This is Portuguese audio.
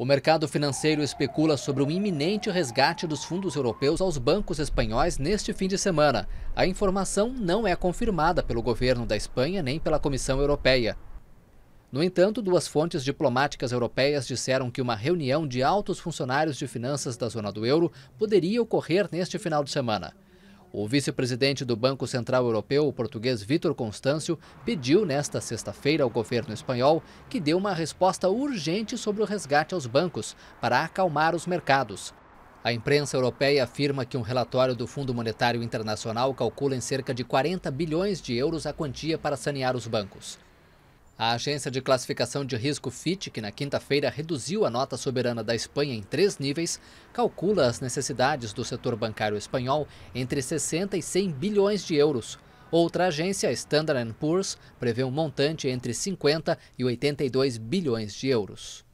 O mercado financeiro especula sobre um iminente resgate dos fundos europeus aos bancos espanhóis neste fim de semana. A informação não é confirmada pelo governo da Espanha nem pela Comissão Europeia. No entanto, duas fontes diplomáticas europeias disseram que uma reunião de altos funcionários de finanças da zona do euro poderia ocorrer neste final de semana. O vice-presidente do Banco Central Europeu, o português Vítor Constâncio, pediu nesta sexta-feira ao governo espanhol que dê uma resposta urgente sobre o resgate aos bancos para acalmar os mercados. A imprensa europeia afirma que um relatório do Fundo Monetário Internacional calcula em cerca de 40 bilhões de euros a quantia para sanear os bancos. A agência de classificação de risco FIT, que na quinta-feira reduziu a nota soberana da Espanha em três níveis, calcula as necessidades do setor bancário espanhol entre 60 e 100 bilhões de euros. Outra agência, Standard Poor's, prevê um montante entre 50 e 82 bilhões de euros.